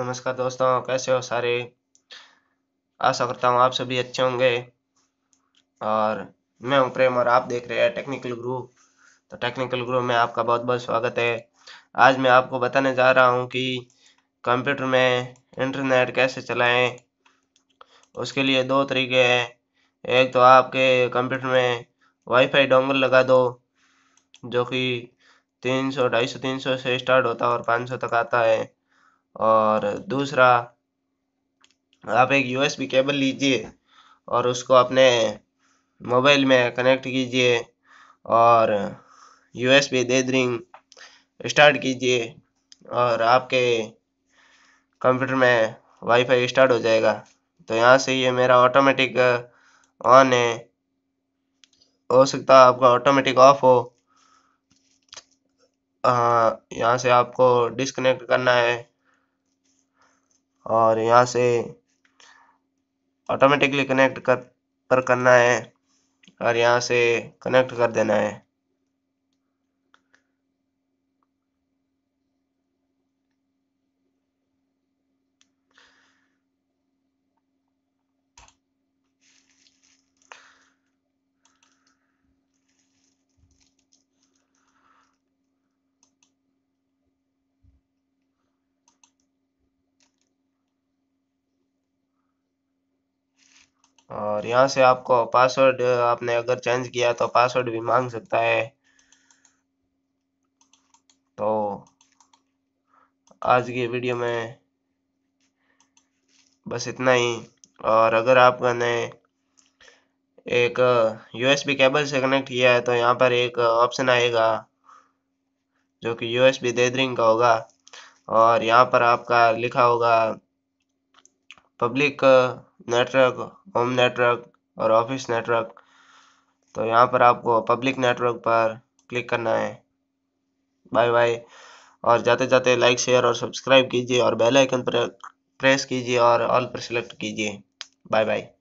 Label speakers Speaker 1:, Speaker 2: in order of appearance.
Speaker 1: नमस्कार दोस्तों कैसे हो सारे आशा करता हूँ आप सभी अच्छे होंगे और मैं हूँ प्रेम और आप देख रहे हैं टेक्निकल ग्रुप तो टेक्निकल ग्रुप में आपका बहुत बहुत स्वागत है आज मैं आपको बताने जा रहा हूँ कि कंप्यूटर में इंटरनेट कैसे चलाएं उसके लिए दो तरीके हैं एक तो आपके कंप्यूटर में वाईफाई डोंगल लगा दो जो कि तीन सौ ढाई सौ तीन सौ से स्टार्ट होता है और पाँच सौ तक आता है और दूसरा आप एक यूएसबी केबल लीजिए और उसको अपने मोबाइल में कनेक्ट कीजिए और यूएसबी देदरिंग स्टार्ट कीजिए और आपके कंप्यूटर में वाईफाई स्टार्ट हो जाएगा तो यहाँ से ये मेरा ऑटोमेटिक ऑन है हो सकता है आपका ऑटोमेटिक ऑफ हो यहाँ से आपको डिसकनेक्ट करना है और यहाँ से ऑटोमेटिकली कनेक्ट कर पर करना है और यहाँ से कनेक्ट कर देना है और यहाँ से आपको पासवर्ड आपने अगर चेंज किया तो पासवर्ड भी मांग सकता है तो आज की वीडियो में बस इतना ही और अगर आपने एक यूएसबी केबल से कनेक्ट किया है तो यहाँ पर एक ऑप्शन आएगा जो कि यूएसबी देदरिंग का होगा और यहाँ पर आपका लिखा होगा पब्लिक नेटवर्क होम नेटवर्क और ऑफिस नेटवर्क तो यहाँ पर आपको पब्लिक नेटवर्क पर क्लिक करना है बाय बाय और जाते जाते लाइक शेयर और सब्सक्राइब कीजिए और बेल आइकन पर प्रेस कीजिए और ऑल पर सेलेक्ट कीजिए बाय बाय